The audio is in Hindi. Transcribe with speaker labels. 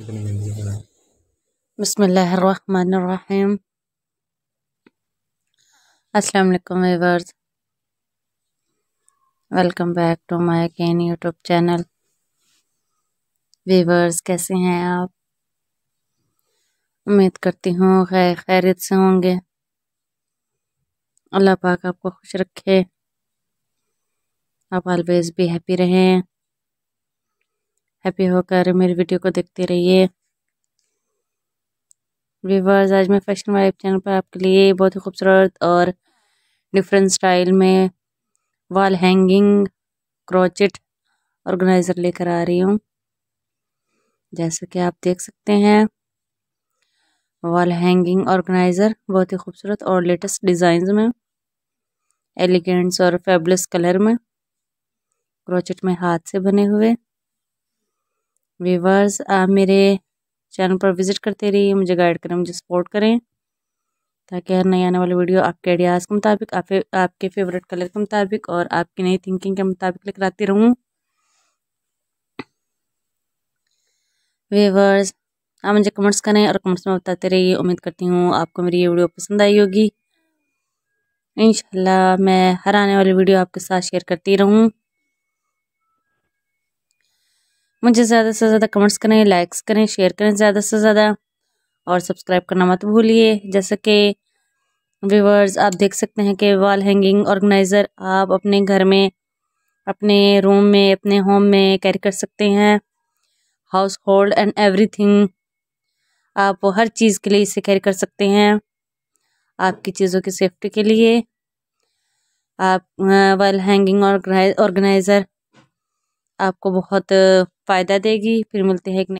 Speaker 1: कितनी गंदी बना बसमीम असलकम viewers welcome back to my again YouTube channel viewers कैसे हैं आप उम्मीद करती हूँ खैर खैरियत से होंगे अल्लाह पाक आपको खुश रखे आप ऑलवेज़ भी हैप्पी रहें हैप्पी होकर मेरे वीडियो को देखते रहिए व्यूवर्स आज मैं फैशन वाइब चैनल पर आपके लिए बहुत ही खूबसूरत और डिफरेंट स्टाइल में वॉल हैंगिंग क्रोचेट ऑर्गेनाइज़र लेकर आ रही हूँ जैसा कि आप देख सकते हैं वॉल हैंगिंग ऑर्गेनाइज़र बहुत ही खूबसूरत और लेटेस्ट डिज़ाइन में एलिगेंट्स और फेबलेस कलर में क्रोचेट में हाथ से बने हुए व्यूवर्स आप मेरे चैनल पर विज़िट करते रहिए मुझे गाइड करें मुझे सपोर्ट करें ताकि हर नई आने वाली वीडियो आपके आइडियाज़ के मुताबिक आप, आपके फेवरेट कलर के मुताबिक और आपकी नई थिंकिंग के मुताबिक लेकर आती रहूँ व्यूवर्स आप मुझे कमेंट्स करें और कमेंट्स में बताते रहिए उम्मीद करती हूँ आपको मेरी ये वीडियो पसंद आई होगी इन मैं हर आने वाली वीडियो आपके साथ शेयर करती रहूँ मुझे ज़्यादा से ज़्यादा कमेंट्स करें लाइक्स करें शेयर करें ज़्यादा से ज़्यादा और सब्सक्राइब करना मत भूलिए जैसे कि व्यूवर्स आप देख सकते हैं कि वॉल हैंगिंग ऑर्गेनाइज़र आप अपने घर में अपने रूम में अपने होम में कैरी कर सकते हैं हाउस होल्ड एंड एवरीथिंग आप हर चीज़ के लिए इसे कैरी कर सकते हैं आपकी चीज़ों की सेफ्टी के लिए आप वाल हैंगिंग ऑर्गेनाइज़र आपको बहुत फ़ायदा देगी फिर मिलते हैं एक